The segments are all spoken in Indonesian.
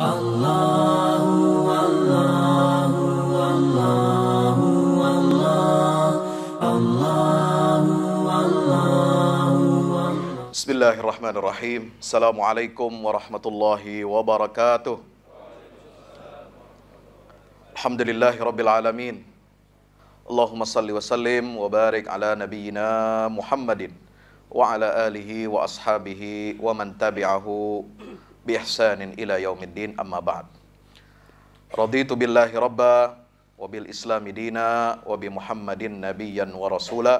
الله الله الله الله الله الله بسم الله الرحمن الرحيم السلام عليكم ورحمة الله وبركاته الحمد لله رب العالمين اللهم صل وسلم وبارك على نبينا محمد وعلى آله وأصحابه ومن تبعه بإحسان إلى يوم الدين أما بعد رضيت بالله ربا وبالإسلام دينا وبمحمد نبيا ورسولا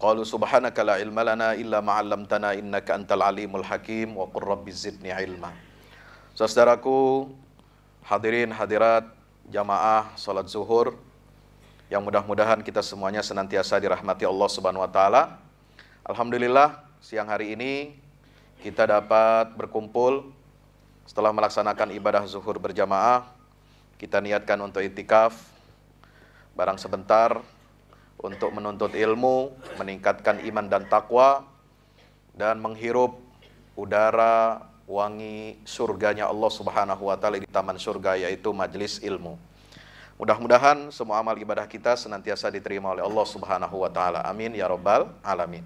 قالوا سبحانك لا علم لنا إلا ما علمتنا إنك أنت العليم الحكيم وقل رب زدني علما Saudaraku, hadirin hadirat jamaah salat zuhur yang mudah-mudahan kita semuanya senantiasa dirahmati Allah Subhanahu wa taala. Alhamdulillah siang hari ini kita dapat berkumpul setelah melaksanakan ibadah zuhur berjamaah, kita niatkan untuk itikaf barang sebentar untuk menuntut ilmu, meningkatkan iman dan takwa dan menghirup udara wangi surganya Allah Subhanahu wa taala di taman surga yaitu majelis ilmu. Mudah-mudahan semua amal ibadah kita senantiasa diterima oleh Allah Subhanahu wa taala. Amin ya robbal alamin.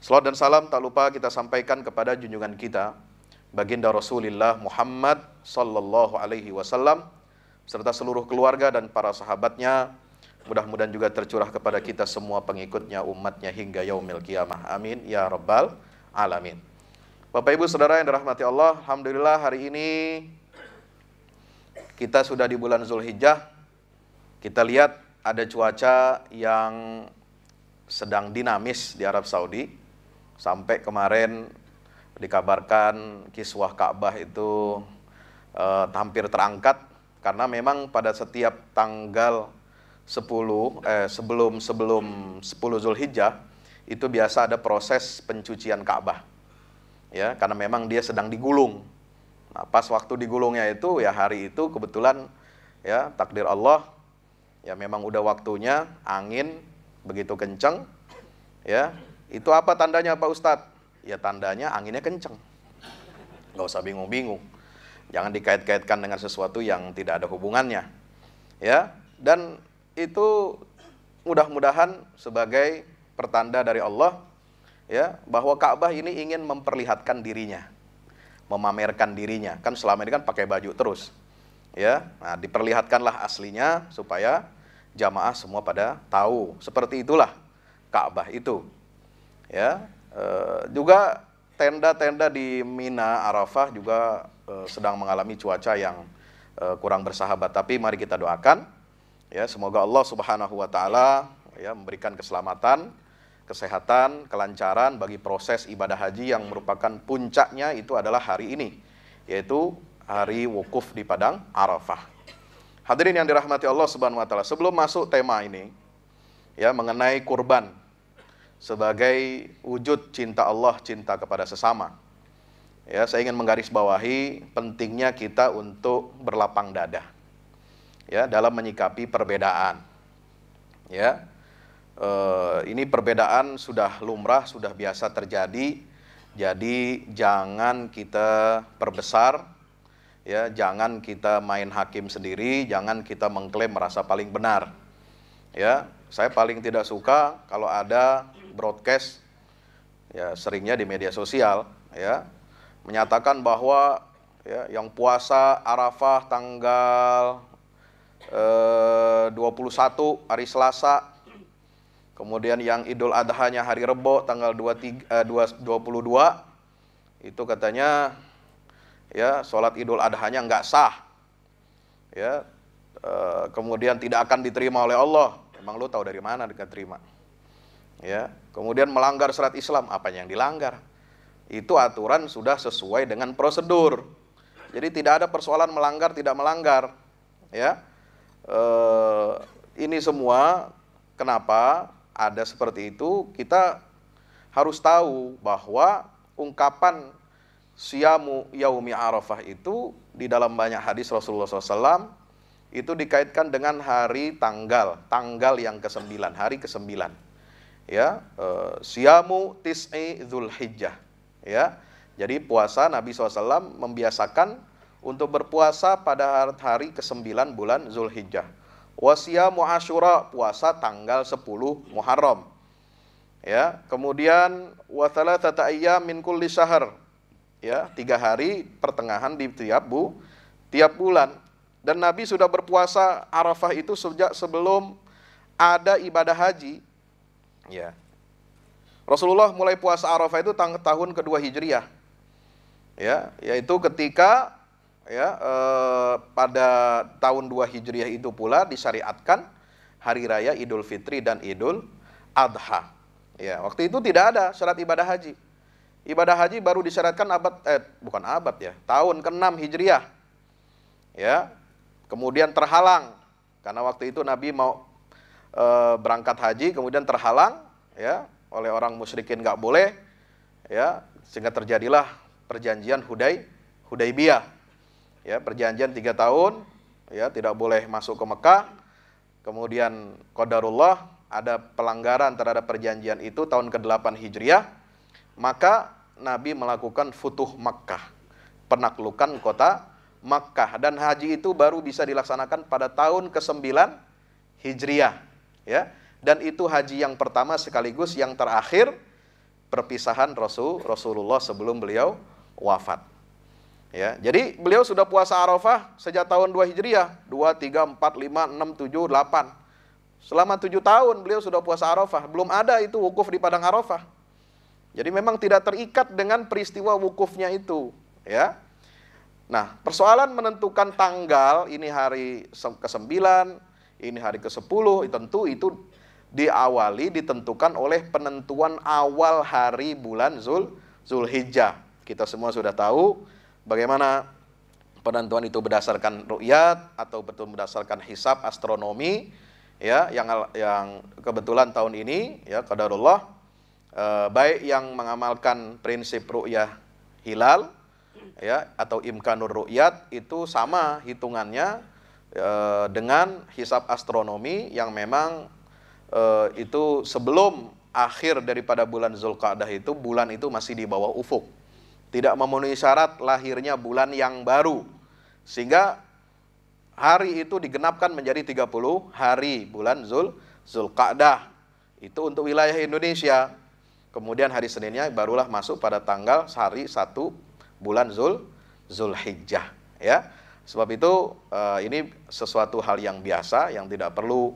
Salam dan salam tak lupa kita sampaikan kepada junjungan kita, baginda Rasulullah Muhammad Sallallahu Alaihi Wasallam, serta seluruh keluarga dan para sahabatnya, mudah-mudahan juga tercurah kepada kita semua pengikutnya, umatnya hingga yaumil kiamah. Amin. Ya Rabbal Alamin. Bapak Ibu Saudara yang dirahmati Allah, Alhamdulillah hari ini kita sudah di bulan Zulhijjah. Kita lihat ada cuaca yang sedang dinamis di Arab Saudi Sampai kemarin dikabarkan kiswah Ka'bah itu eh, hampir terangkat karena memang pada setiap tanggal 10 eh, sebelum sebelum 10 Zulhijjah itu biasa ada proses pencucian Ka'bah. Ya, karena memang dia sedang digulung. Nah, pas waktu digulungnya itu ya hari itu kebetulan ya takdir Allah ya memang udah waktunya angin begitu kencang ya itu apa tandanya Pak Ustadz? Ya tandanya anginnya kenceng. Gak usah bingung-bingung. Jangan dikait-kaitkan dengan sesuatu yang tidak ada hubungannya. Ya, dan itu mudah-mudahan sebagai pertanda dari Allah ya bahwa Ka'bah ini ingin memperlihatkan dirinya, memamerkan dirinya. Kan selama ini kan pakai baju terus. Ya, nah diperlihatkanlah aslinya supaya jamaah semua pada tahu. Seperti itulah Ka'bah itu ya e, juga tenda-tenda di Mina Arafah juga e, sedang mengalami cuaca yang e, kurang bersahabat tapi mari kita doakan ya semoga Allah Subhanahu wa taala ya memberikan keselamatan kesehatan, kelancaran bagi proses ibadah haji yang merupakan puncaknya itu adalah hari ini, yaitu hari wukuf di Padang Arafah. Hadirin yang dirahmati Allah Subhanahu wa taala, sebelum masuk tema ini ya mengenai kurban sebagai wujud cinta Allah, cinta kepada sesama. Ya, saya ingin menggarisbawahi pentingnya kita untuk berlapang dada. Ya, dalam menyikapi perbedaan. Ya. E, ini perbedaan sudah lumrah, sudah biasa terjadi. Jadi jangan kita perbesar ya, jangan kita main hakim sendiri, jangan kita mengklaim merasa paling benar. Ya, saya paling tidak suka kalau ada broadcast ya seringnya di media sosial ya menyatakan bahwa ya yang puasa Arafah tanggal eh, 21 hari Selasa kemudian yang Idul Adha-nya hari Rebo tanggal 23 eh, 22 itu katanya ya sholat Idul Adha-nya nggak sah ya eh, kemudian tidak akan diterima oleh Allah emang lu tahu dari mana diterima terima ya kemudian melanggar syarat Islam apa yang dilanggar itu aturan sudah sesuai dengan prosedur jadi tidak ada persoalan melanggar tidak melanggar ya e, ini semua kenapa ada seperti itu kita harus tahu bahwa ungkapan siamu yaumi arafah itu di dalam banyak hadis Rasulullah SAW itu dikaitkan dengan hari tanggal tanggal yang ke-9 hari ke-9 ya eh, siamu tis'i zulhijjah ya jadi puasa Nabi SAW membiasakan untuk berpuasa pada hari ke-9 bulan Zulhijjah. Wasia Muhasyura puasa tanggal 10 Muharram. Ya, kemudian wa thalathata ayyam min kulli syahr. Ya, tiga hari pertengahan di tiap bu tiap bulan. Dan Nabi sudah berpuasa Arafah itu sejak sebelum ada ibadah haji Ya. Rasulullah mulai puasa Arafah itu tahun kedua Hijriah. Ya, yaitu ketika ya e, pada tahun 2 Hijriah itu pula disyariatkan hari raya Idul Fitri dan Idul Adha. Ya, waktu itu tidak ada syarat ibadah haji. Ibadah haji baru disyaratkan abad eh bukan abad ya, tahun ke-6 Hijriah. Ya. Kemudian terhalang karena waktu itu Nabi mau e, berangkat haji kemudian terhalang ya oleh orang musyrikin nggak boleh ya sehingga terjadilah perjanjian Hudai Hudaibiyah ya perjanjian tiga tahun ya tidak boleh masuk ke Mekah kemudian Qadarullah ada pelanggaran terhadap perjanjian itu tahun ke-8 Hijriah maka Nabi melakukan futuh Mekah penaklukan kota Mekah dan haji itu baru bisa dilaksanakan pada tahun ke-9 Hijriah ya. Dan itu haji yang pertama sekaligus yang terakhir perpisahan Rasul Rasulullah sebelum beliau wafat. Ya, jadi beliau sudah puasa Arafah sejak tahun 2 Hijriah, 2 3 4 5 6 7 8. Selama tujuh tahun beliau sudah puasa Arafah, belum ada itu wukuf di padang Arafah. Jadi memang tidak terikat dengan peristiwa wukufnya itu, ya. Nah, persoalan menentukan tanggal ini hari ke-9, ini hari ke-10, tentu itu diawali ditentukan oleh penentuan awal hari bulan Zul Zulhijjah. Kita semua sudah tahu bagaimana penentuan itu berdasarkan ru'yat atau betul berdasarkan hisab astronomi ya yang yang kebetulan tahun ini ya qadarullah eh, baik yang mengamalkan prinsip ru'yah hilal ya atau imkanur ru'yat itu sama hitungannya Eh, dengan hisap astronomi yang memang e, itu sebelum akhir daripada bulan Zulqa'dah itu bulan itu masih di bawah ufuk. Tidak memenuhi syarat lahirnya bulan yang baru. Sehingga hari itu digenapkan menjadi 30 hari bulan Zul Zulqa'dah. Itu untuk wilayah Indonesia. Kemudian hari Seninnya barulah masuk pada tanggal hari 1 bulan Zul Zulhijjah ya. Sebab itu uh, ini sesuatu hal yang biasa yang tidak perlu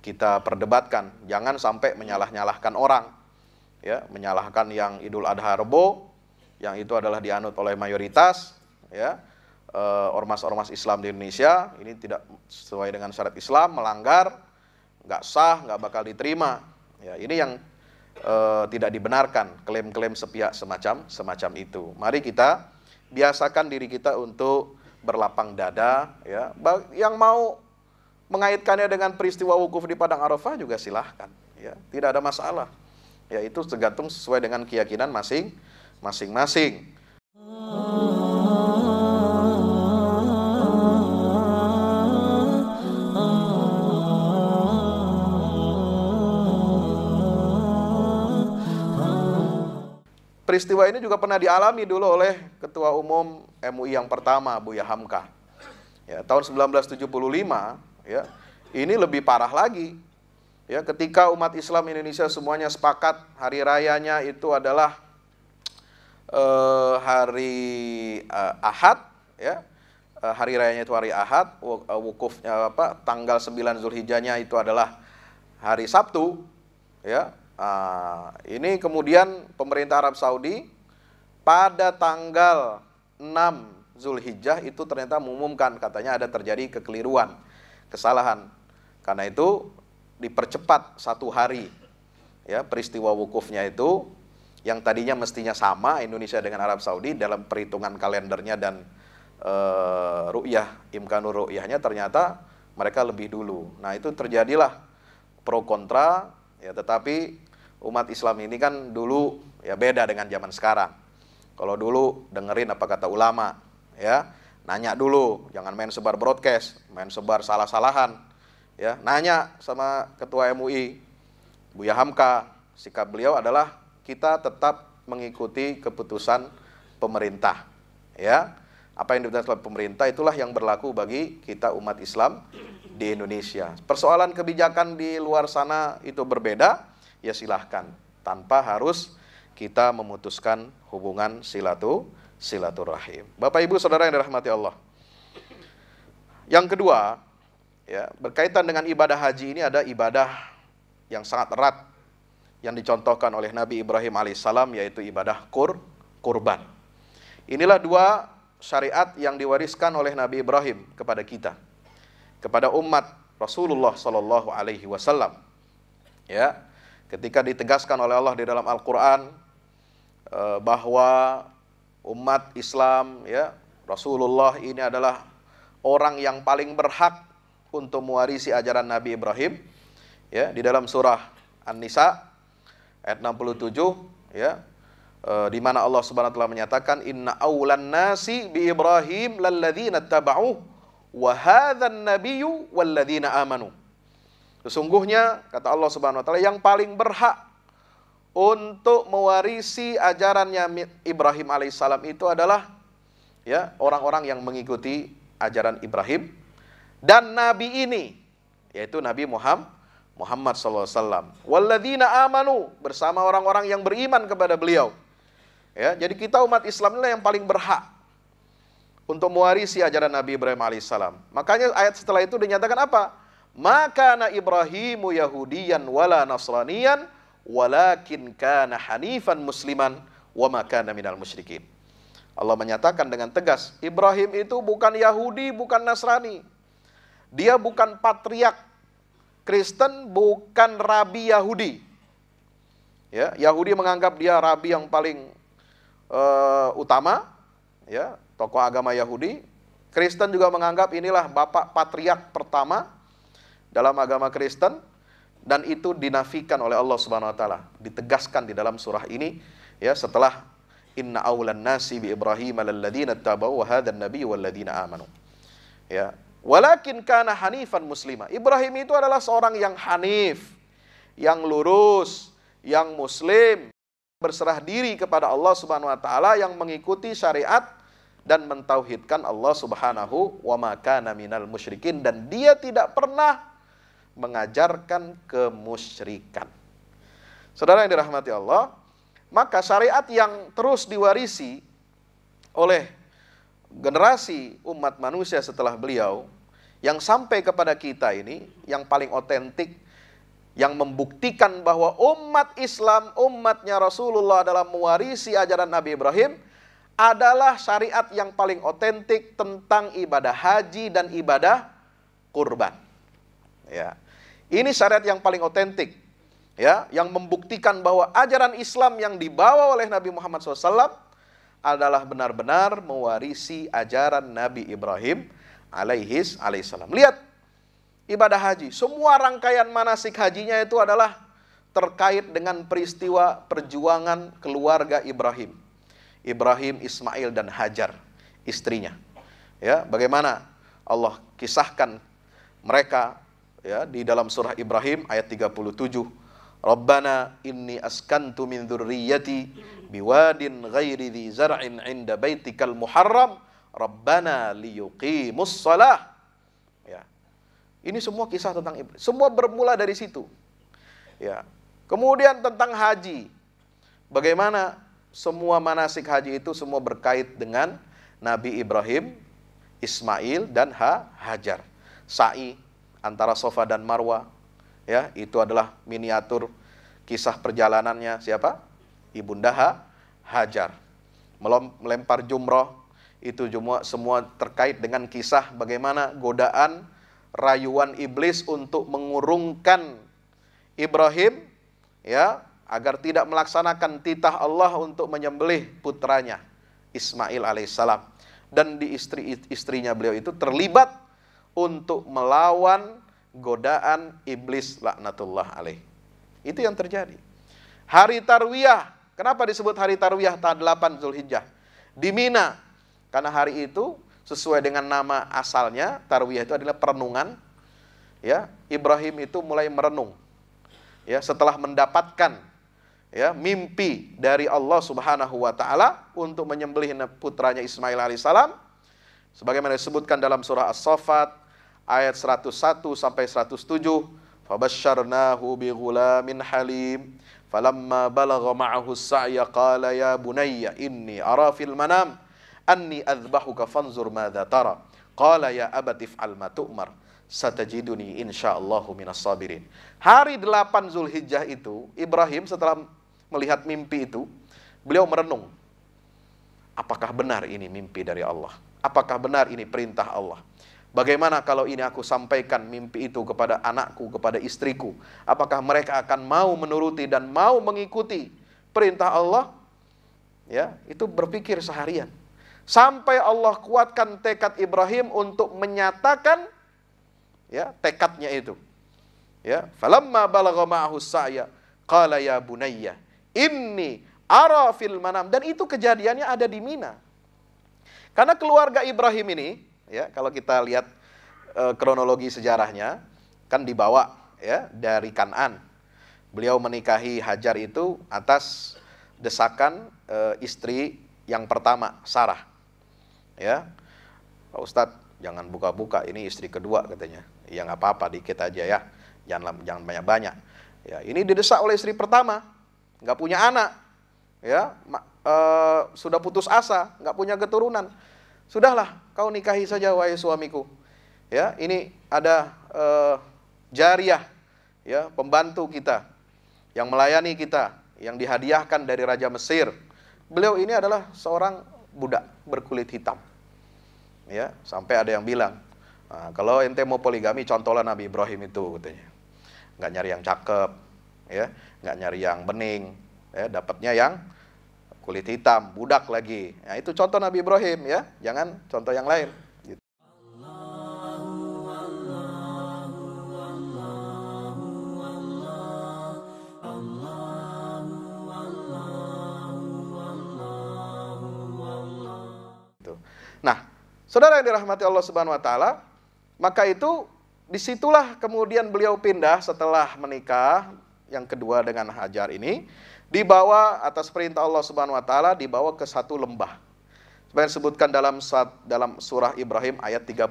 kita perdebatkan. Jangan sampai menyalah-nyalahkan orang. Ya, menyalahkan yang Idul Adha Rebo yang itu adalah dianut oleh mayoritas ya eh, ormas-ormas Islam di Indonesia ini tidak sesuai dengan syarat Islam melanggar nggak sah nggak bakal diterima ya ini yang uh, tidak dibenarkan klaim-klaim sepihak semacam semacam itu mari kita biasakan diri kita untuk berlapang dada ya yang mau mengaitkannya dengan peristiwa wukuf di padang arafah juga silahkan ya tidak ada masalah ya itu tergantung sesuai dengan keyakinan masing masing-masing Peristiwa ini juga pernah dialami dulu oleh Ketua Umum MUI yang pertama, Buya Hamka. Ya, tahun 1975, ya, ini lebih parah lagi. Ya, ketika umat Islam Indonesia semuanya sepakat hari rayanya itu adalah eh, hari eh, Ahad, ya, eh, hari rayanya itu hari Ahad, eh, wukufnya apa, tanggal 9 Zulhijjahnya itu adalah hari Sabtu, ya, Nah, ini kemudian pemerintah Arab Saudi pada tanggal 6 Zulhijjah itu ternyata mengumumkan katanya ada terjadi kekeliruan, kesalahan. Karena itu dipercepat satu hari ya peristiwa wukufnya itu yang tadinya mestinya sama Indonesia dengan Arab Saudi dalam perhitungan kalendernya dan e, ru'yah, imkanur ru'yahnya ternyata mereka lebih dulu. Nah itu terjadilah pro kontra ya tetapi umat Islam ini kan dulu ya beda dengan zaman sekarang. Kalau dulu dengerin apa kata ulama, ya nanya dulu, jangan main sebar broadcast, main sebar salah-salahan, ya nanya sama ketua MUI, Buya Hamka, sikap beliau adalah kita tetap mengikuti keputusan pemerintah, ya apa yang diputuskan pemerintah itulah yang berlaku bagi kita umat Islam di Indonesia. Persoalan kebijakan di luar sana itu berbeda, ya silahkan tanpa harus kita memutuskan hubungan silatu silaturahim. Bapak Ibu Saudara yang dirahmati Allah. Yang kedua, ya, berkaitan dengan ibadah haji ini ada ibadah yang sangat erat yang dicontohkan oleh Nabi Ibrahim alaihissalam yaitu ibadah kur kurban. Inilah dua syariat yang diwariskan oleh Nabi Ibrahim kepada kita, kepada umat Rasulullah Shallallahu Alaihi Wasallam. Ya, ketika ditegaskan oleh Allah di dalam Al-Qur'an eh, bahwa umat Islam ya Rasulullah ini adalah orang yang paling berhak untuk mewarisi ajaran Nabi Ibrahim ya di dalam surah An-Nisa ayat 67 ya eh, di mana Allah Subhanahu wa taala menyatakan inna aulan nasi bi Ibrahim lalladzina tabauh wa hadzan nabiyyu walladzina amanu Sesungguhnya kata Allah Subhanahu wa taala yang paling berhak untuk mewarisi ajarannya Ibrahim alaihissalam itu adalah ya orang-orang yang mengikuti ajaran Ibrahim dan nabi ini yaitu Nabi Muhammad Muhammad sallallahu alaihi wasallam. walladina amanu bersama orang-orang yang beriman kepada beliau. Ya, jadi kita umat Islam inilah yang paling berhak untuk mewarisi ajaran Nabi Ibrahim alaihissalam. Makanya ayat setelah itu dinyatakan apa? maka na Ibrahimu Yahudiyan wala Nasraniyan walakin kana hanifan musliman wa makana minal musyrikin. Allah menyatakan dengan tegas, Ibrahim itu bukan Yahudi, bukan Nasrani. Dia bukan patriak Kristen, bukan rabi Yahudi. Ya, Yahudi menganggap dia rabi yang paling uh, utama, ya, tokoh agama Yahudi. Kristen juga menganggap inilah bapak patriak pertama dalam agama Kristen dan itu dinafikan oleh Allah Subhanahu wa taala. Ditegaskan di dalam surah ini ya setelah inna aulan nasi bi Ibrahim alladziina tabau wa hadzal nabiy walladzina amanu. Ya. Walakin kana hanifan muslima. Ibrahim itu adalah seorang yang hanif, yang lurus, yang muslim, berserah diri kepada Allah Subhanahu wa taala yang mengikuti syariat dan mentauhidkan Allah Subhanahu wa maka minal musyrikin dan dia tidak pernah mengajarkan kemusyrikan. Saudara yang dirahmati Allah, maka syariat yang terus diwarisi oleh generasi umat manusia setelah beliau yang sampai kepada kita ini yang paling otentik yang membuktikan bahwa umat Islam, umatnya Rasulullah dalam mewarisi ajaran Nabi Ibrahim adalah syariat yang paling otentik tentang ibadah haji dan ibadah kurban. Ya. Ini syariat yang paling otentik, ya, yang membuktikan bahwa ajaran Islam yang dibawa oleh Nabi Muhammad SAW adalah benar-benar mewarisi ajaran Nabi Ibrahim alaihis alaihissalam. Lihat ibadah haji, semua rangkaian manasik hajinya itu adalah terkait dengan peristiwa perjuangan keluarga Ibrahim. Ibrahim, Ismail dan Hajar, istrinya. Ya, bagaimana Allah kisahkan mereka ya di dalam surah Ibrahim ayat 37. Rabbana inni askantu min dzurriyyati biwadin ghairi dzi zar'in 'inda baitikal muharram Rabbana liyuqimus shalah. Ya. Ini semua kisah tentang Ibrahim. Semua bermula dari situ. Ya. Kemudian tentang haji. Bagaimana semua manasik haji itu semua berkait dengan Nabi Ibrahim, Ismail dan ha Hajar. Sa'i antara Sofa dan Marwa. Ya, itu adalah miniatur kisah perjalanannya siapa? Ibunda ha, Hajar. Melom, melempar jumroh itu semua semua terkait dengan kisah bagaimana godaan rayuan iblis untuk mengurungkan Ibrahim ya agar tidak melaksanakan titah Allah untuk menyembelih putranya Ismail alaihissalam dan di istri istrinya beliau itu terlibat untuk melawan godaan iblis laknatullah alaih. Itu yang terjadi. Hari Tarwiyah, kenapa disebut hari Tarwiyah tanggal 8 Zulhijjah? Di Mina. Karena hari itu sesuai dengan nama asalnya, Tarwiyah itu adalah perenungan. Ya, Ibrahim itu mulai merenung. Ya, setelah mendapatkan ya mimpi dari Allah Subhanahu wa taala untuk menyembelih putranya Ismail alaihissalam sebagaimana disebutkan dalam surah As-Saffat ayat 101 sampai 107 fabasyarnahu ghulamin halim falamma balagha ma'ahu as-sa'ya qala ya bunayya inni ara fil manam anni adzbahuka fanzur madza tara qala ya abati fa'al ma tu'mar satajiduni insyaallahu minas sabirin hari 8 Zulhijjah itu Ibrahim setelah melihat mimpi itu beliau merenung apakah benar ini mimpi dari Allah apakah benar ini perintah Allah Bagaimana kalau ini aku sampaikan mimpi itu kepada anakku, kepada istriku? Apakah mereka akan mau menuruti dan mau mengikuti perintah Allah? Ya, itu berpikir seharian. Sampai Allah kuatkan tekad Ibrahim untuk menyatakan ya, tekadnya itu. Ya, falamma balagha ma'ahu sa'ya qala ya bunayya inni ara fil manam dan itu kejadiannya ada di Mina. Karena keluarga Ibrahim ini ya kalau kita lihat e, kronologi sejarahnya kan dibawa ya dari Kanan. Beliau menikahi Hajar itu atas desakan e, istri yang pertama Sarah. Ya. Pak Ustadz, jangan buka-buka ini istri kedua katanya. Ya nggak apa-apa dikit aja ya. Jangan jangan banyak-banyak. Ya, ini didesak oleh istri pertama, nggak punya anak. Ya, e, sudah putus asa, nggak punya keturunan sudahlah kau nikahi saja wahai suamiku. Ya, ini ada eh, jariah ya, pembantu kita yang melayani kita, yang dihadiahkan dari raja Mesir. Beliau ini adalah seorang budak berkulit hitam. Ya, sampai ada yang bilang, nah, kalau ente mau poligami contohlah Nabi Ibrahim itu katanya. Nggak nyari yang cakep, ya, nggak nyari yang bening, ya, dapatnya yang kulit hitam, budak lagi. Nah, itu contoh Nabi Ibrahim ya, jangan contoh yang lain. Gitu. Gitu. Nah, saudara yang dirahmati Allah Subhanahu wa taala, maka itu disitulah kemudian beliau pindah setelah menikah yang kedua dengan Hajar ini dibawa atas perintah Allah Subhanahu wa taala dibawa ke satu lembah. Seperti disebutkan dalam dalam surah Ibrahim ayat 37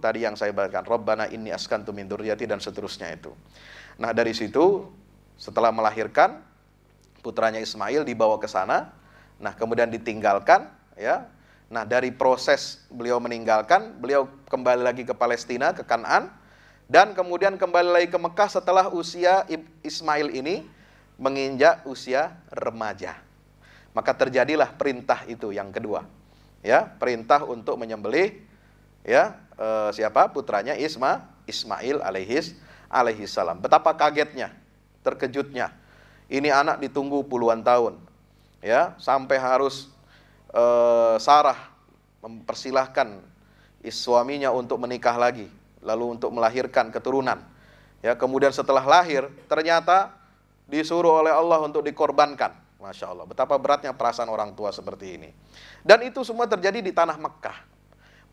tadi yang saya bacakan, Rabbana inni askantu min dzurriyyati dan seterusnya itu. Nah, dari situ setelah melahirkan putranya Ismail dibawa ke sana. Nah, kemudian ditinggalkan ya. Nah, dari proses beliau meninggalkan, beliau kembali lagi ke Palestina, ke Kanan dan kemudian kembali lagi ke Mekah setelah usia Ismail ini menginjak usia remaja. Maka terjadilah perintah itu yang kedua. Ya, perintah untuk menyembelih ya e, siapa putranya Isma Ismail alaihis alaihis salam. Betapa kagetnya, terkejutnya. Ini anak ditunggu puluhan tahun. Ya, sampai harus e, Sarah mempersilahkan suaminya untuk menikah lagi, lalu untuk melahirkan keturunan. Ya, kemudian setelah lahir ternyata disuruh oleh Allah untuk dikorbankan. Masya Allah, betapa beratnya perasaan orang tua seperti ini. Dan itu semua terjadi di tanah Mekah.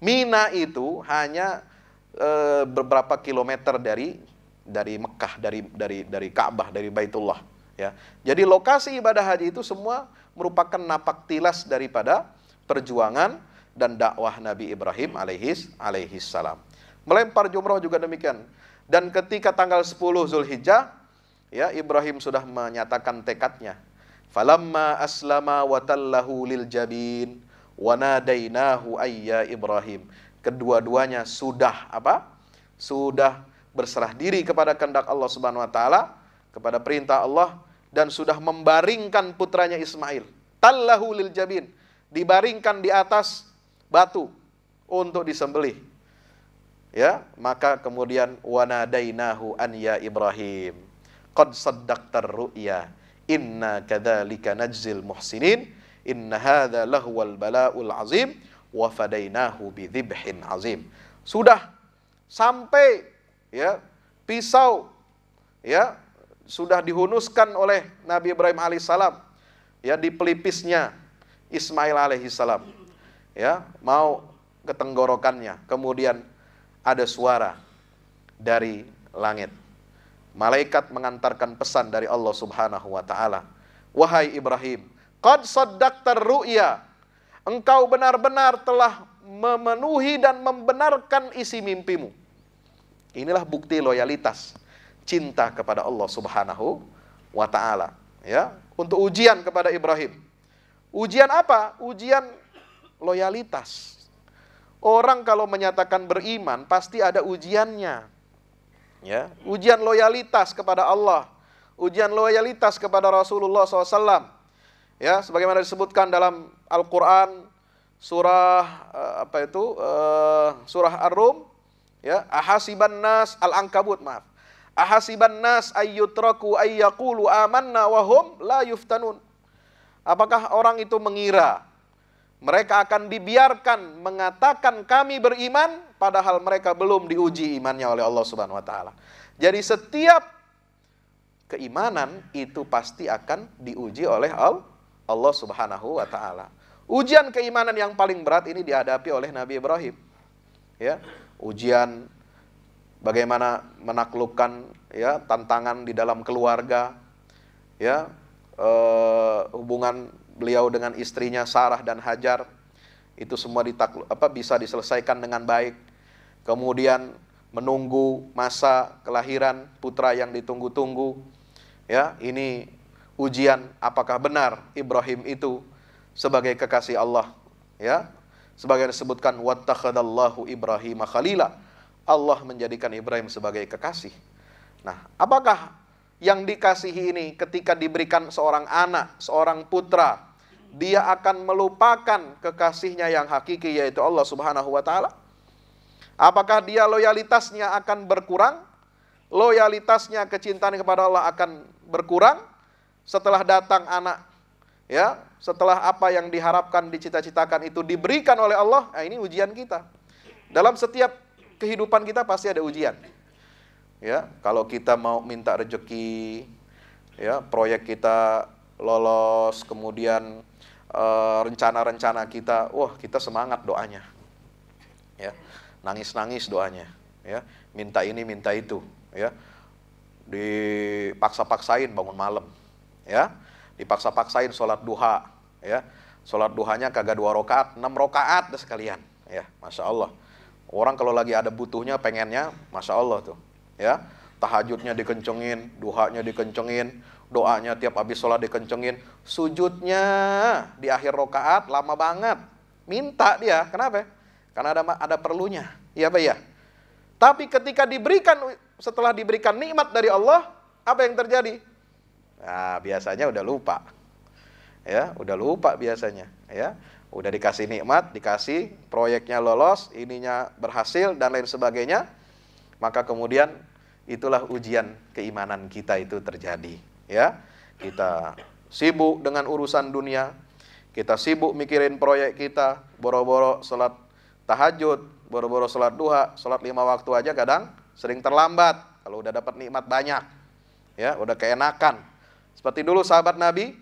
Mina itu hanya e, beberapa kilometer dari dari Mekah, dari dari dari Ka'bah, dari Baitullah. Ya, jadi lokasi ibadah haji itu semua merupakan napak tilas daripada perjuangan dan dakwah Nabi Ibrahim alaihis alaihis salam. Melempar jumroh juga demikian. Dan ketika tanggal 10 Zulhijjah, ya Ibrahim sudah menyatakan tekadnya falamma aslama watallahu lil jabin wanadainahu ayya Ibrahim kedua-duanya sudah apa sudah berserah diri kepada kehendak Allah Subhanahu wa taala kepada perintah Allah dan sudah membaringkan putranya Ismail tallahu lil jabin dibaringkan di atas batu untuk disembelih ya maka kemudian wanadainahu an ya Ibrahim qad saddaqtar ru'ya inna kadzalika najzil muhsinin inna hadza lahwal bala'ul azim wa fadainahu bidzibhin azim sudah sampai ya pisau ya sudah dihunuskan oleh Nabi Ibrahim alaihissalam ya di pelipisnya Ismail alaihissalam ya mau ke tenggorokannya kemudian ada suara dari langit Malaikat mengantarkan pesan dari Allah Subhanahu wa taala. Wahai Ibrahim, qad saddaqtar ru'ya. Engkau benar-benar telah memenuhi dan membenarkan isi mimpimu. Inilah bukti loyalitas cinta kepada Allah Subhanahu wa taala, ya. Untuk ujian kepada Ibrahim. Ujian apa? Ujian loyalitas. Orang kalau menyatakan beriman pasti ada ujiannya. Ya, ujian loyalitas kepada Allah, ujian loyalitas kepada Rasulullah SAW. Ya, sebagaimana disebutkan dalam Al-Quran surah eh, apa itu eh, surah Ar-Rum ya ahasiban nas al Angkabut, maaf ahasiban nas ayyutraku ayyakulu amanna wahum la yuftanun apakah orang itu mengira mereka akan dibiarkan mengatakan kami beriman padahal mereka belum diuji imannya oleh Allah Subhanahu wa taala. Jadi setiap keimanan itu pasti akan diuji oleh Allah Subhanahu wa taala. Ujian keimanan yang paling berat ini dihadapi oleh Nabi Ibrahim. Ya, ujian bagaimana menaklukkan ya tantangan di dalam keluarga, ya, eh, hubungan beliau dengan istrinya Sarah dan Hajar itu semua ditakluk, apa bisa diselesaikan dengan baik. Kemudian menunggu masa kelahiran putra yang ditunggu-tunggu. Ya, ini ujian apakah benar Ibrahim itu sebagai kekasih Allah, ya. Sebagai disebutkan wattakhadallahu Ibrahim khalila. Allah menjadikan Ibrahim sebagai kekasih. Nah, apakah yang dikasihi ini ketika diberikan seorang anak, seorang putra, dia akan melupakan kekasihnya yang hakiki yaitu Allah Subhanahu wa taala? Apakah dia loyalitasnya akan berkurang? Loyalitasnya kecintaan kepada Allah akan berkurang setelah datang anak ya, setelah apa yang diharapkan dicita-citakan itu diberikan oleh Allah. Nah, ini ujian kita. Dalam setiap kehidupan kita pasti ada ujian ya kalau kita mau minta rejeki ya proyek kita lolos kemudian eh, rencana-rencana uh, kita wah kita semangat doanya ya nangis-nangis doanya ya minta ini minta itu ya dipaksa-paksain bangun malam ya dipaksa-paksain sholat duha ya sholat duhanya kagak dua rokaat enam rokaat sekalian ya masya Allah orang kalau lagi ada butuhnya pengennya masya Allah tuh ya tahajudnya dikencengin duhanya dikencengin doanya tiap habis sholat dikencengin sujudnya di akhir rokaat lama banget minta dia kenapa karena ada ada perlunya iya apa ya tapi ketika diberikan setelah diberikan nikmat dari Allah apa yang terjadi nah biasanya udah lupa ya udah lupa biasanya ya udah dikasih nikmat dikasih proyeknya lolos ininya berhasil dan lain sebagainya maka kemudian itulah ujian keimanan kita itu terjadi ya kita sibuk dengan urusan dunia kita sibuk mikirin proyek kita boro-boro salat tahajud boro-boro salat duha salat lima waktu aja kadang sering terlambat kalau udah dapat nikmat banyak ya udah keenakan seperti dulu sahabat Nabi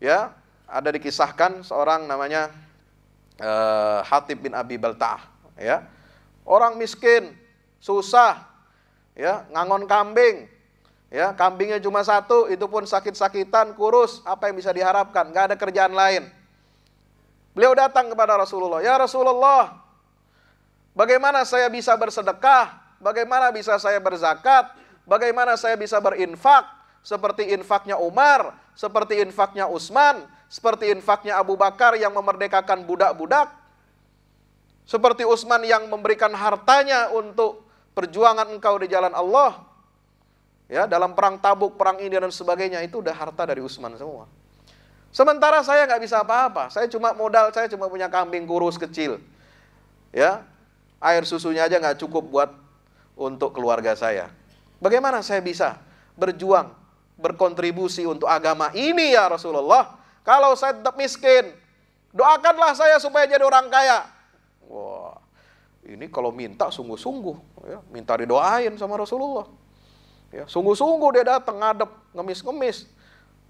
ya ada dikisahkan seorang namanya uh, Hatib bin Abi Baltah ya orang miskin susah ya ngangon kambing ya kambingnya cuma satu itu pun sakit-sakitan kurus apa yang bisa diharapkan nggak ada kerjaan lain beliau datang kepada Rasulullah ya Rasulullah bagaimana saya bisa bersedekah bagaimana bisa saya berzakat bagaimana saya bisa berinfak seperti infaknya Umar seperti infaknya Utsman seperti infaknya Abu Bakar yang memerdekakan budak-budak seperti Utsman yang memberikan hartanya untuk perjuangan engkau di jalan Allah, ya dalam perang tabuk, perang ini dan sebagainya itu udah harta dari Utsman semua. Sementara saya nggak bisa apa-apa, saya cuma modal, saya cuma punya kambing kurus kecil, ya air susunya aja nggak cukup buat untuk keluarga saya. Bagaimana saya bisa berjuang, berkontribusi untuk agama ini ya Rasulullah? Kalau saya tetap miskin, doakanlah saya supaya jadi orang kaya. Wah, ini kalau minta sungguh-sungguh, ya, minta didoain sama Rasulullah. Ya, sungguh-sungguh dia datang ngadep, ngemis-ngemis.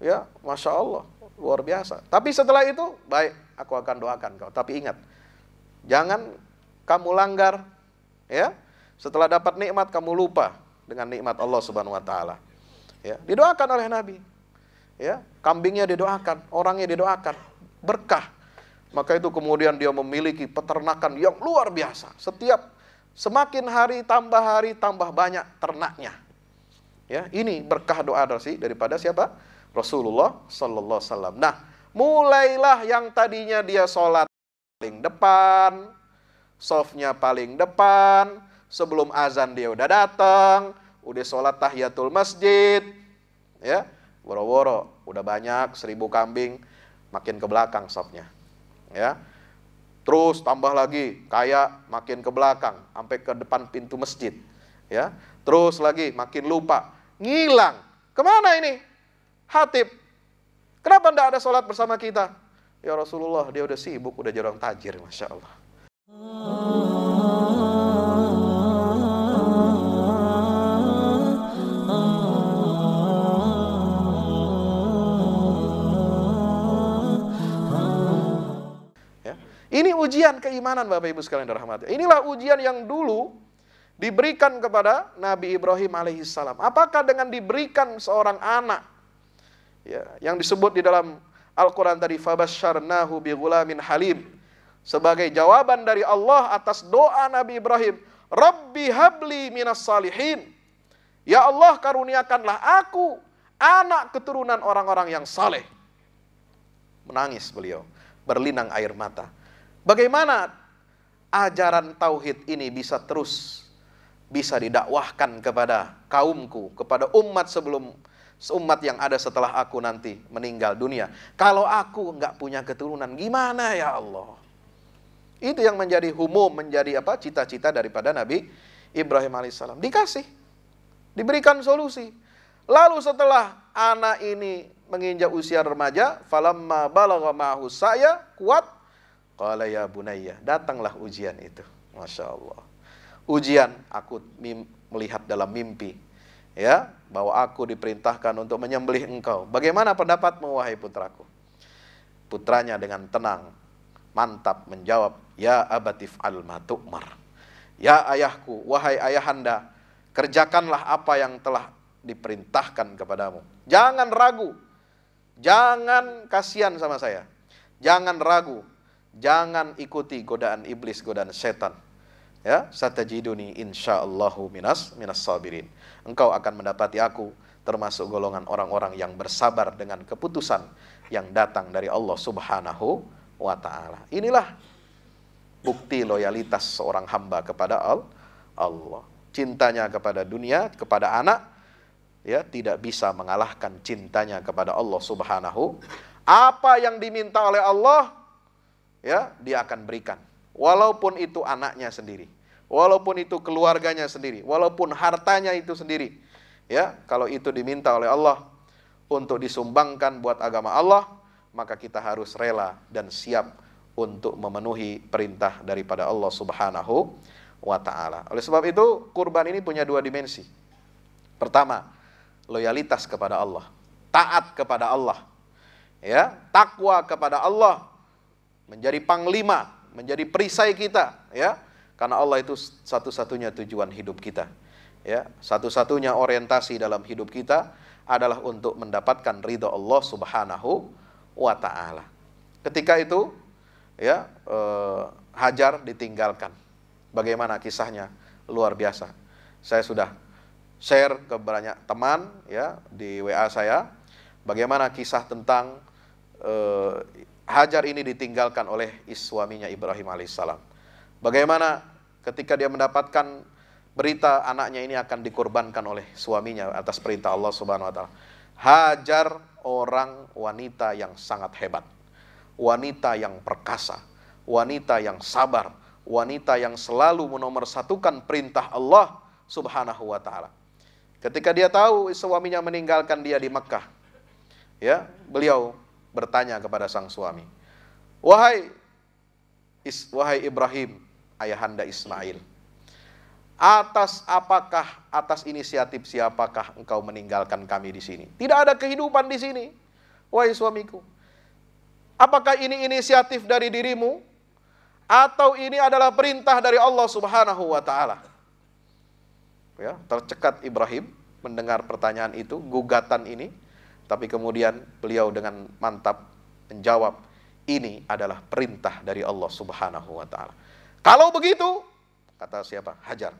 Ya, masya Allah, luar biasa. Tapi setelah itu, baik, aku akan doakan kau. Tapi ingat, jangan kamu langgar, ya. Setelah dapat nikmat kamu lupa dengan nikmat Allah Subhanahu wa taala. Ya, didoakan oleh Nabi. Ya, kambingnya didoakan, orangnya didoakan. Berkah maka itu kemudian dia memiliki peternakan yang luar biasa. Setiap semakin hari tambah hari tambah banyak ternaknya. Ya, ini berkah doa dari daripada siapa? Rasulullah sallallahu alaihi wasallam. Nah, mulailah yang tadinya dia sholat paling depan, softnya paling depan, sebelum azan dia udah datang, udah sholat tahiyatul masjid, ya, woro-woro, udah banyak, seribu kambing, makin ke belakang softnya ya. Terus tambah lagi kayak makin ke belakang sampai ke depan pintu masjid, ya. Terus lagi makin lupa, ngilang. Kemana ini? Hatib. Kenapa tidak ada sholat bersama kita? Ya Rasulullah, dia udah sibuk, udah jarang tajir, masya Allah. Ini ujian keimanan Bapak Ibu sekalian dirahmati. Inilah ujian yang dulu diberikan kepada Nabi Ibrahim alaihissalam. Apakah dengan diberikan seorang anak ya, yang disebut di dalam Al-Quran tadi fabasyarnahu bighulamin halim sebagai jawaban dari Allah atas doa Nabi Ibrahim Rabbi habli minas salihin Ya Allah karuniakanlah aku anak keturunan orang-orang yang saleh menangis beliau berlinang air mata Bagaimana ajaran tauhid ini bisa terus bisa didakwahkan kepada kaumku, kepada umat sebelum umat yang ada setelah aku nanti meninggal dunia. Kalau aku nggak punya keturunan, gimana ya Allah? Itu yang menjadi humum, menjadi apa cita-cita daripada Nabi Ibrahim alaihissalam. Dikasih, diberikan solusi. Lalu setelah anak ini menginjak usia remaja, falamma balagha ma'hu saya kuat Qala ya bunayya, datanglah ujian itu. Masya Allah. Ujian aku melihat dalam mimpi. Ya, bahwa aku diperintahkan untuk menyembelih engkau. Bagaimana pendapatmu wahai putraku? Putranya dengan tenang, mantap menjawab, Ya abatif al-matukmar. Ya ayahku, wahai ayahanda, kerjakanlah apa yang telah diperintahkan kepadamu. Jangan ragu, jangan kasihan sama saya. Jangan ragu, Jangan ikuti godaan iblis, godaan setan. Ya, satajiduni insyaallahu minas minas sabirin. Engkau akan mendapati aku termasuk golongan orang-orang yang bersabar dengan keputusan yang datang dari Allah Subhanahu wa taala. Inilah bukti loyalitas seorang hamba kepada Allah. Cintanya kepada dunia, kepada anak ya tidak bisa mengalahkan cintanya kepada Allah Subhanahu. Apa yang diminta oleh Allah ya dia akan berikan. Walaupun itu anaknya sendiri, walaupun itu keluarganya sendiri, walaupun hartanya itu sendiri. Ya, kalau itu diminta oleh Allah untuk disumbangkan buat agama Allah, maka kita harus rela dan siap untuk memenuhi perintah daripada Allah Subhanahu wa taala. Oleh sebab itu, kurban ini punya dua dimensi. Pertama, loyalitas kepada Allah, taat kepada Allah. Ya, takwa kepada Allah menjadi panglima, menjadi perisai kita, ya. Karena Allah itu satu-satunya tujuan hidup kita. Ya, satu-satunya orientasi dalam hidup kita adalah untuk mendapatkan ridho Allah Subhanahu wa taala. Ketika itu ya eh, Hajar ditinggalkan. Bagaimana kisahnya? Luar biasa. Saya sudah share ke banyak teman ya di WA saya bagaimana kisah tentang eh, Hajar ini ditinggalkan oleh suaminya Ibrahim alaihissalam. Bagaimana ketika dia mendapatkan berita anaknya ini akan dikorbankan oleh suaminya atas perintah Allah Subhanahu wa taala. Hajar orang wanita yang sangat hebat. Wanita yang perkasa, wanita yang sabar, wanita yang selalu menomorsatukan perintah Allah Subhanahu wa taala. Ketika dia tahu suaminya meninggalkan dia di Mekah, ya, beliau bertanya kepada sang suami, "Wahai is, wahai Ibrahim, ayahanda Ismail, atas apakah atas inisiatif siapakah engkau meninggalkan kami di sini? Tidak ada kehidupan di sini. Wahai suamiku, apakah ini inisiatif dari dirimu atau ini adalah perintah dari Allah Subhanahu wa taala?" Ya, tercekat Ibrahim mendengar pertanyaan itu, gugatan ini, tapi kemudian beliau dengan mantap menjawab, ini adalah perintah dari Allah Subhanahu wa taala. Kalau begitu, kata siapa? Hajar.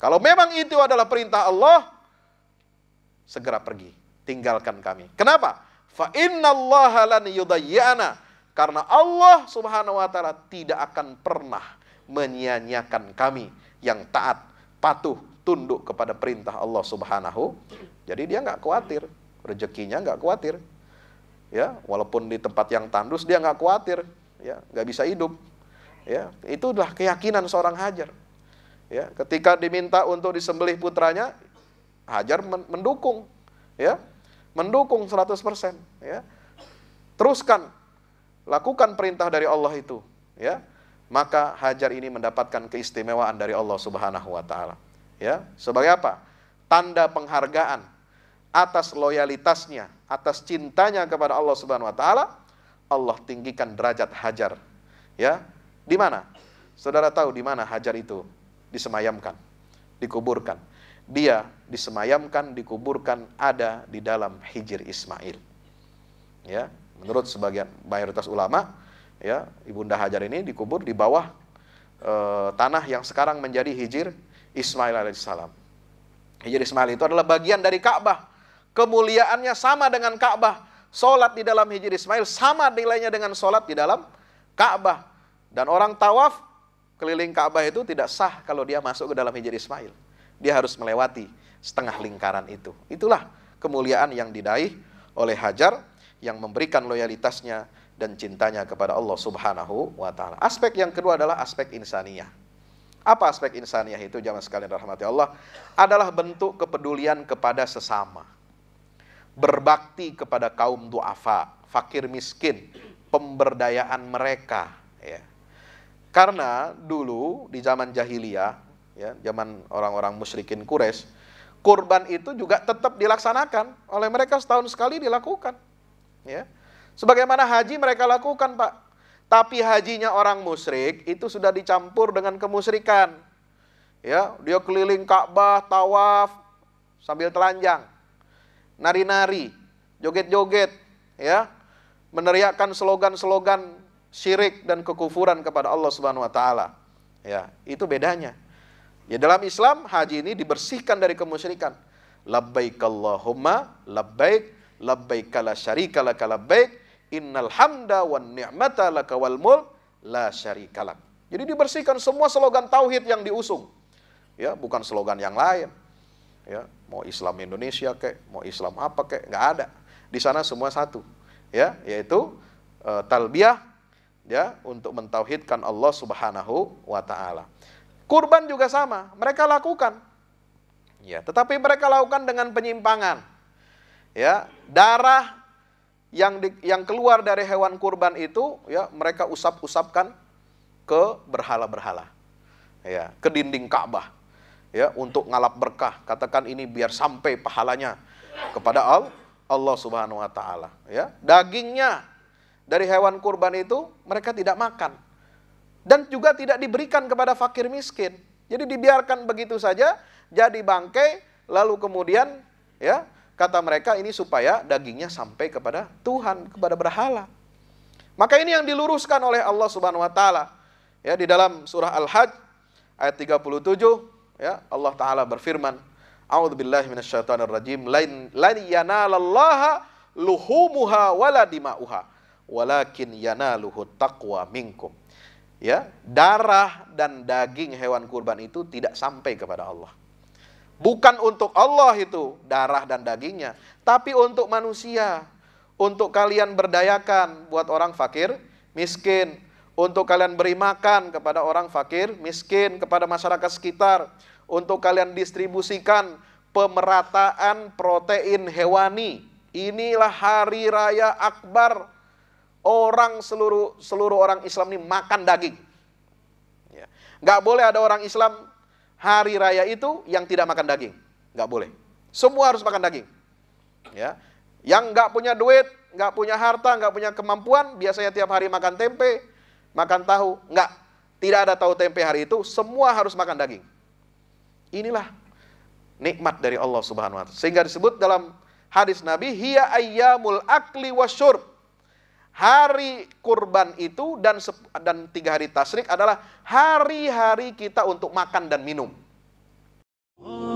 Kalau memang itu adalah perintah Allah, segera pergi, tinggalkan kami. Kenapa? Fa innallaha Karena Allah Subhanahu wa taala tidak akan pernah menyanyiakan kami yang taat, patuh, tunduk kepada perintah Allah Subhanahu. Jadi dia nggak khawatir rezekinya nggak khawatir. Ya, walaupun di tempat yang tandus dia nggak khawatir, ya, nggak bisa hidup. Ya, itu adalah keyakinan seorang Hajar. Ya, ketika diminta untuk disembelih putranya, Hajar mendukung, ya, mendukung 100%, ya. Teruskan lakukan perintah dari Allah itu, ya. Maka Hajar ini mendapatkan keistimewaan dari Allah Subhanahu wa taala. Ya, sebagai apa? Tanda penghargaan atas loyalitasnya, atas cintanya kepada Allah Subhanahu wa taala, Allah tinggikan derajat Hajar. Ya. Di mana? Saudara tahu di mana Hajar itu disemayamkan, dikuburkan. Dia disemayamkan, dikuburkan ada di dalam Hijir Ismail. Ya, menurut sebagian mayoritas ulama, ya, Ibunda Hajar ini dikubur di bawah e, tanah yang sekarang menjadi Hijir Ismail alaihissalam. Hijir Ismail itu adalah bagian dari Ka'bah kemuliaannya sama dengan Ka'bah. Solat di dalam Hijri Ismail sama nilainya dengan solat di dalam Ka'bah. Dan orang tawaf keliling Ka'bah itu tidak sah kalau dia masuk ke dalam Hijri Ismail. Dia harus melewati setengah lingkaran itu. Itulah kemuliaan yang didaih oleh Hajar yang memberikan loyalitasnya dan cintanya kepada Allah Subhanahu wa taala. Aspek yang kedua adalah aspek insaniah. Apa aspek insaniah itu jamaah sekalian rahmati Allah? Adalah bentuk kepedulian kepada sesama berbakti kepada kaum duafa, fakir miskin, pemberdayaan mereka. Ya. Karena dulu di zaman jahiliyah, ya, zaman orang-orang musyrikin kures kurban itu juga tetap dilaksanakan oleh mereka setahun sekali dilakukan. Ya. Sebagaimana haji mereka lakukan, Pak. Tapi hajinya orang musyrik itu sudah dicampur dengan kemusyrikan. Ya, dia keliling Ka'bah, tawaf sambil telanjang nari-nari, joget-joget, ya, meneriakkan slogan-slogan syirik dan kekufuran kepada Allah Subhanahu wa taala. Ya, itu bedanya. Ya dalam Islam haji ini dibersihkan dari kemusyrikan. Labbaikallahumma Allahumma labbaik labbaikala syarika laka labbaik innal hamda wan ni'mata laka wal mul la syarika Jadi dibersihkan semua slogan tauhid yang diusung. Ya, bukan slogan yang lain ya mau Islam Indonesia kek mau Islam apa kek nggak ada di sana semua satu ya yaitu e, talbiyah ya untuk mentauhidkan Allah Subhanahu wa taala kurban juga sama mereka lakukan ya tetapi mereka lakukan dengan penyimpangan ya darah yang di, yang keluar dari hewan kurban itu ya mereka usap-usapkan ke berhala-berhala ya ke dinding Ka'bah ya untuk ngalap berkah. Katakan ini biar sampai pahalanya kepada Allah Allah Subhanahu wa taala, ya. Dagingnya dari hewan kurban itu mereka tidak makan dan juga tidak diberikan kepada fakir miskin. Jadi dibiarkan begitu saja jadi bangkai lalu kemudian ya kata mereka ini supaya dagingnya sampai kepada Tuhan, kepada berhala. Maka ini yang diluruskan oleh Allah Subhanahu wa taala. Ya di dalam surah Al-Hajj ayat 37 Ya, Allah taala berfirman, A'udzubillahi minasyaitonirrajim. Lain lan yanalallaha luhumuha wala dima'uha, walakin yanaluhu taqwa minkum. Ya, darah dan daging hewan kurban itu tidak sampai kepada Allah. Bukan untuk Allah itu darah dan dagingnya, tapi untuk manusia. Untuk kalian berdayakan buat orang fakir, miskin, untuk kalian beri makan kepada orang fakir, miskin, kepada masyarakat sekitar, untuk kalian distribusikan pemerataan protein hewani. Inilah hari raya akbar orang seluruh seluruh orang Islam ini makan daging. Ya. Gak boleh ada orang Islam hari raya itu yang tidak makan daging. Gak boleh. Semua harus makan daging. Ya. Yang gak punya duit, gak punya harta, gak punya kemampuan, biasanya tiap hari makan tempe, makan tahu. Enggak, tidak ada tahu tempe hari itu, semua harus makan daging. Inilah nikmat dari Allah Subhanahu wa taala. Sehingga disebut dalam hadis Nabi hiya ayyamul akli wasyurb. Hari kurban itu dan dan tiga hari tasrik adalah hari-hari kita untuk makan dan minum. Oh.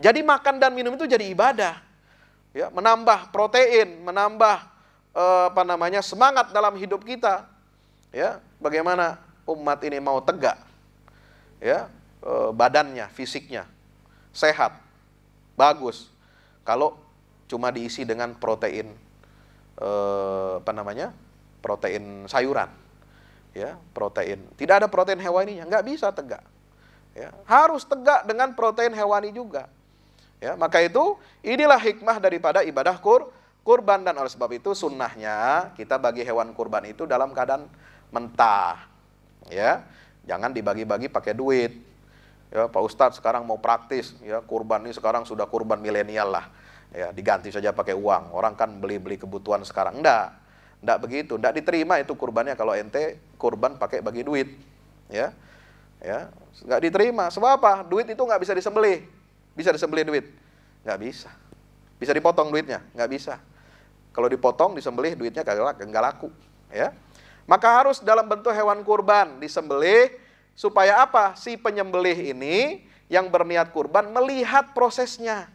Jadi makan dan minum itu jadi ibadah. Ya, menambah protein, menambah eh, apa namanya semangat dalam hidup kita. Ya, bagaimana umat ini mau tegak? Ya, eh, badannya, fisiknya sehat, bagus. Kalau cuma diisi dengan protein eh, apa namanya? protein sayuran. Ya, protein. Tidak ada protein hewani nggak bisa tegak. Ya, harus tegak dengan protein hewani juga. Ya, maka itu inilah hikmah daripada ibadah kur kurban dan oleh sebab itu sunnahnya kita bagi hewan kurban itu dalam keadaan mentah. Ya, jangan dibagi-bagi pakai duit. Ya, Pak Ustadz sekarang mau praktis, ya kurban ini sekarang sudah kurban milenial lah. Ya, diganti saja pakai uang. Orang kan beli-beli kebutuhan sekarang. Enggak. Enggak begitu, enggak diterima itu kurbannya kalau ente kurban pakai bagi duit. Ya. Ya, enggak diterima. Sebab apa? Duit itu enggak bisa disembelih bisa disembelih duit? Nggak bisa. Bisa dipotong duitnya? Nggak bisa. Kalau dipotong, disembelih duitnya kagak nggak laku, ya. Maka harus dalam bentuk hewan kurban disembelih supaya apa? Si penyembelih ini yang berniat kurban melihat prosesnya.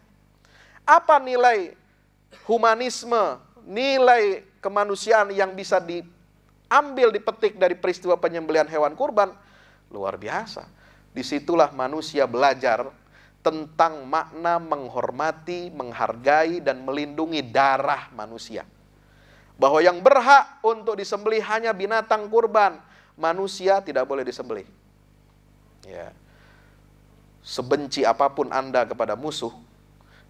Apa nilai humanisme, nilai kemanusiaan yang bisa diambil dipetik dari peristiwa penyembelian hewan kurban? Luar biasa. Disitulah manusia belajar tentang makna menghormati, menghargai, dan melindungi darah manusia. Bahwa yang berhak untuk disembelih hanya binatang kurban, manusia tidak boleh disembelih. Ya. Sebenci apapun Anda kepada musuh,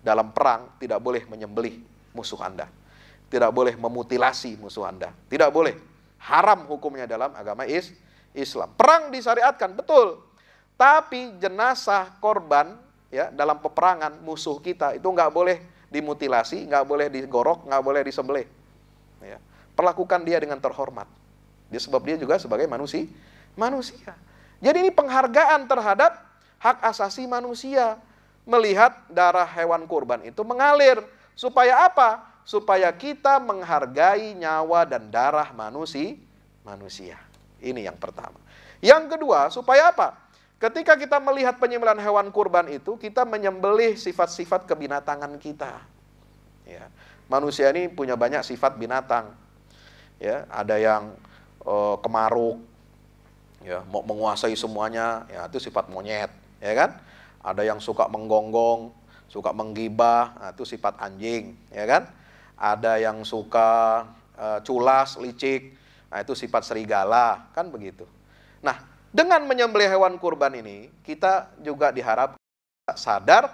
dalam perang tidak boleh menyembelih musuh Anda. Tidak boleh memutilasi musuh Anda. Tidak boleh. Haram hukumnya dalam agama Islam. Perang disyariatkan, betul. Tapi jenazah korban ya dalam peperangan musuh kita itu nggak boleh dimutilasi, nggak boleh digorok, nggak boleh disembelih. Ya. Perlakukan dia dengan terhormat. Dia sebab dia juga sebagai manusia, manusia. Jadi ini penghargaan terhadap hak asasi manusia melihat darah hewan kurban itu mengalir supaya apa? Supaya kita menghargai nyawa dan darah manusia, manusia. Ini yang pertama. Yang kedua, supaya apa? Ketika kita melihat penyembelihan hewan kurban itu, kita menyembelih sifat-sifat kebinatangan kita. Ya. Manusia ini punya banyak sifat binatang. Ya, ada yang e, kemaruk, ya, mau menguasai semuanya, ya itu sifat monyet, ya kan? Ada yang suka menggonggong, suka menggibah, nah, itu sifat anjing, ya kan? Ada yang suka e, culas, licik, nah itu sifat serigala, kan begitu. Nah, dengan menyembelih hewan kurban ini, kita juga diharap sadar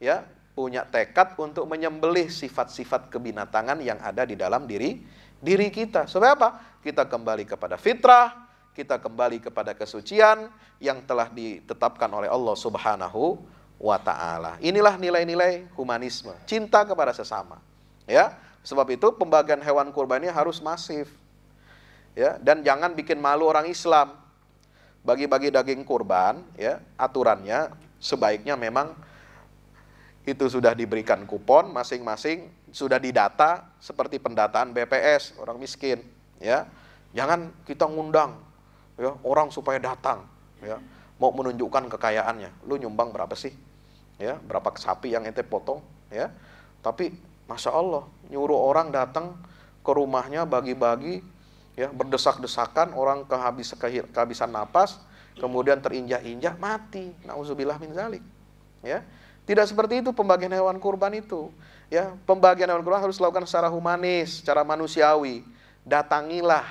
ya punya tekad untuk menyembelih sifat-sifat kebinatangan yang ada di dalam diri diri kita. Sebab apa? Kita kembali kepada fitrah, kita kembali kepada kesucian yang telah ditetapkan oleh Allah Subhanahu wa taala. Inilah nilai-nilai humanisme, cinta kepada sesama. Ya. Sebab itu pembagian hewan kurban ini harus masif. Ya, dan jangan bikin malu orang Islam bagi-bagi daging kurban, ya aturannya sebaiknya memang itu sudah diberikan kupon masing-masing sudah didata seperti pendataan BPS orang miskin, ya jangan kita ngundang ya orang supaya datang, ya mau menunjukkan kekayaannya, lu nyumbang berapa sih, ya berapa sapi yang ente potong, ya tapi masya Allah nyuruh orang datang ke rumahnya bagi-bagi ya berdesak-desakan orang kehabis, kehabisan napas kemudian terinjak-injak mati nauzubillah min zalik ya tidak seperti itu pembagian hewan kurban itu ya pembagian hewan kurban harus dilakukan secara humanis secara manusiawi datangilah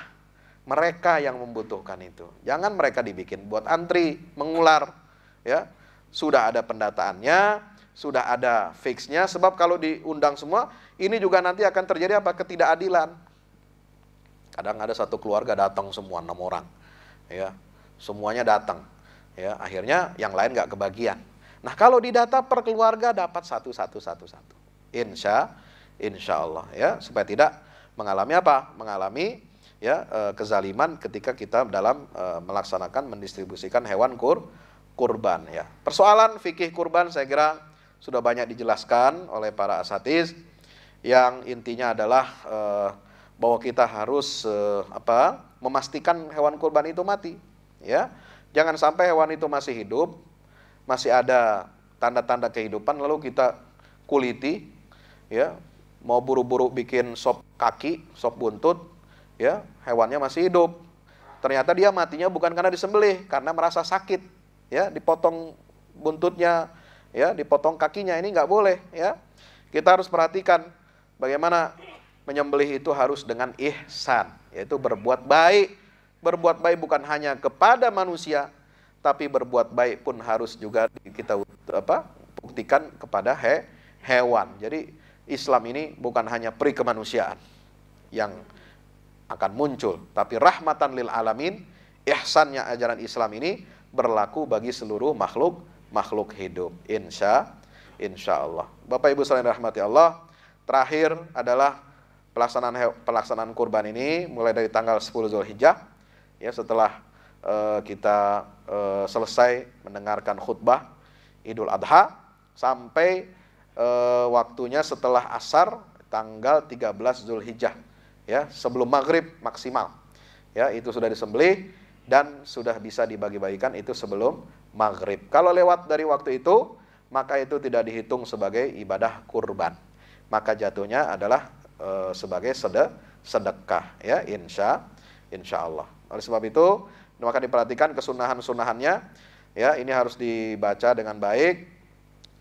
mereka yang membutuhkan itu jangan mereka dibikin buat antri mengular ya sudah ada pendataannya sudah ada fixnya sebab kalau diundang semua ini juga nanti akan terjadi apa ketidakadilan Kadang ada satu keluarga datang semua enam orang, ya semuanya datang, ya akhirnya yang lain nggak kebagian. Nah kalau di data per keluarga dapat satu satu satu satu, insya insya Allah ya supaya tidak mengalami apa? Mengalami ya e, kezaliman ketika kita dalam e, melaksanakan mendistribusikan hewan kur kurban ya. Persoalan fikih kurban saya kira sudah banyak dijelaskan oleh para asatiz yang intinya adalah eh, bahwa kita harus uh, apa memastikan hewan kurban itu mati ya jangan sampai hewan itu masih hidup masih ada tanda-tanda kehidupan lalu kita kuliti ya mau buru-buru bikin sop kaki sop buntut ya hewannya masih hidup ternyata dia matinya bukan karena disembelih karena merasa sakit ya dipotong buntutnya ya dipotong kakinya ini nggak boleh ya kita harus perhatikan bagaimana menyembelih itu harus dengan ihsan, yaitu berbuat baik. Berbuat baik bukan hanya kepada manusia, tapi berbuat baik pun harus juga kita apa? buktikan kepada he, hewan. Jadi Islam ini bukan hanya peri kemanusiaan yang akan muncul, tapi rahmatan lil alamin, ihsannya ajaran Islam ini berlaku bagi seluruh makhluk makhluk hidup. Insya insya Allah. Bapak Ibu saling rahmati Allah. Terakhir adalah pelaksanaan pelaksanaan kurban ini mulai dari tanggal 10 Zulhijjah ya setelah uh, kita uh, selesai mendengarkan khutbah Idul Adha sampai uh, waktunya setelah asar tanggal 13 Zulhijjah ya sebelum maghrib maksimal ya itu sudah disembelih dan sudah bisa dibagi-bagikan itu sebelum maghrib kalau lewat dari waktu itu maka itu tidak dihitung sebagai ibadah kurban maka jatuhnya adalah Eh, sebagai sede, sedekah ya insya insya Allah oleh sebab itu maka diperhatikan kesunahan sunahannya ya ini harus dibaca dengan baik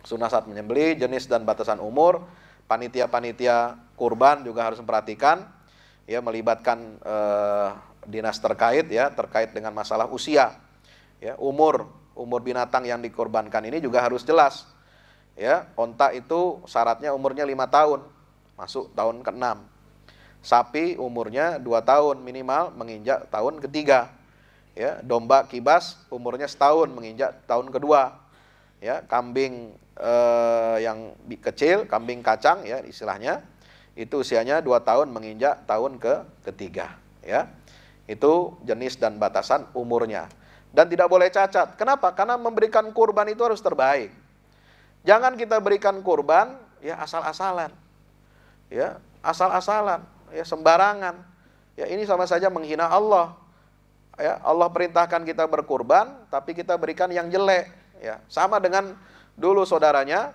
sunnah saat menyembeli jenis dan batasan umur panitia-panitia kurban juga harus memperhatikan ya melibatkan eh, dinas terkait ya terkait dengan masalah usia ya umur umur binatang yang dikorbankan ini juga harus jelas ya onta itu syaratnya umurnya lima tahun masuk tahun ke-6. Sapi umurnya 2 tahun minimal menginjak tahun ketiga. Ya, domba kibas umurnya setahun menginjak tahun kedua. Ya, kambing eh, yang kecil, kambing kacang ya istilahnya, itu usianya 2 tahun menginjak tahun ke ketiga, ya. Itu jenis dan batasan umurnya. Dan tidak boleh cacat. Kenapa? Karena memberikan kurban itu harus terbaik. Jangan kita berikan kurban ya asal-asalan ya asal-asalan, ya sembarangan. Ya ini sama saja menghina Allah. Ya, Allah perintahkan kita berkurban, tapi kita berikan yang jelek. Ya, sama dengan dulu saudaranya,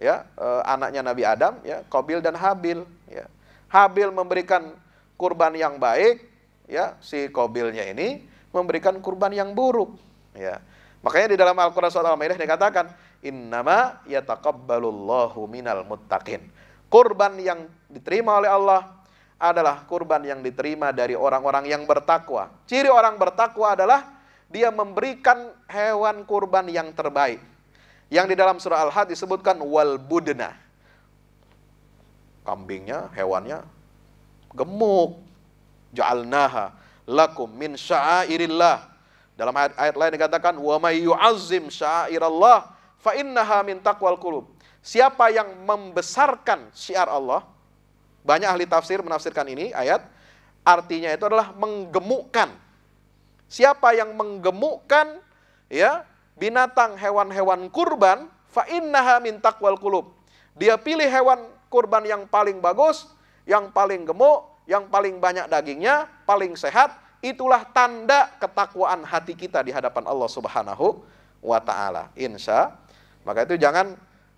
ya eh, anaknya Nabi Adam, ya Kobil dan Habil. Ya. Habil memberikan kurban yang baik, ya si Kobilnya ini memberikan kurban yang buruk. Ya. Makanya di dalam Al-Quran surat Al-Maidah dikatakan, Innama yataqabbalullahu minal muttaqin. Kurban yang diterima oleh Allah adalah kurban yang diterima dari orang-orang yang bertakwa. Ciri orang bertakwa adalah dia memberikan hewan kurban yang terbaik. Yang di dalam surah Al-Had disebutkan wal budna. Kambingnya, hewannya gemuk. Ja'alnaha lakum min sya'airillah. Dalam ayat, ayat lain dikatakan wa may yu'azzim sya'airallah fa innaha min taqwal qulub siapa yang membesarkan syiar Allah, banyak ahli tafsir menafsirkan ini ayat, artinya itu adalah menggemukkan. Siapa yang menggemukkan ya binatang hewan-hewan kurban, fa innaha min taqwal kulub. Dia pilih hewan kurban yang paling bagus, yang paling gemuk, yang paling banyak dagingnya, paling sehat, itulah tanda ketakwaan hati kita di hadapan Allah Subhanahu wa taala. Insya. Maka itu jangan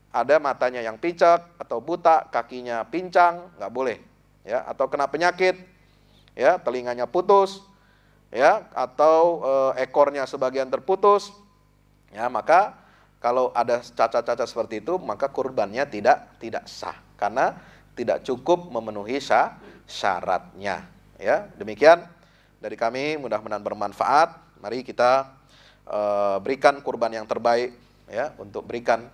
ada matanya yang picek atau buta, kakinya pincang, nggak boleh. Ya, atau kena penyakit, ya, telinganya putus, ya, atau e, ekornya sebagian terputus, ya, maka kalau ada cacat-cacat seperti itu, maka kurbannya tidak tidak sah karena tidak cukup memenuhi sah, syaratnya. Ya, demikian dari kami mudah-mudahan bermanfaat. Mari kita e, berikan kurban yang terbaik ya untuk berikan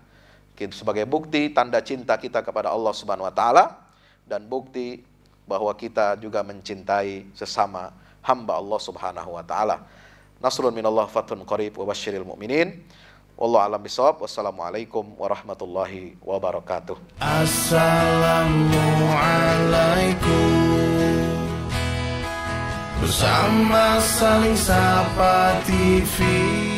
sebagai bukti tanda cinta kita kepada Allah Subhanahu wa taala dan bukti bahwa kita juga mencintai sesama hamba Allah Subhanahu wa taala. Nasrun minallah fatun qarib wa basyiril mu'minin. Wallahu alam bisawab. Wassalamualaikum warahmatullahi wabarakatuh. Assalamualaikum. Bersama saling sapa TV.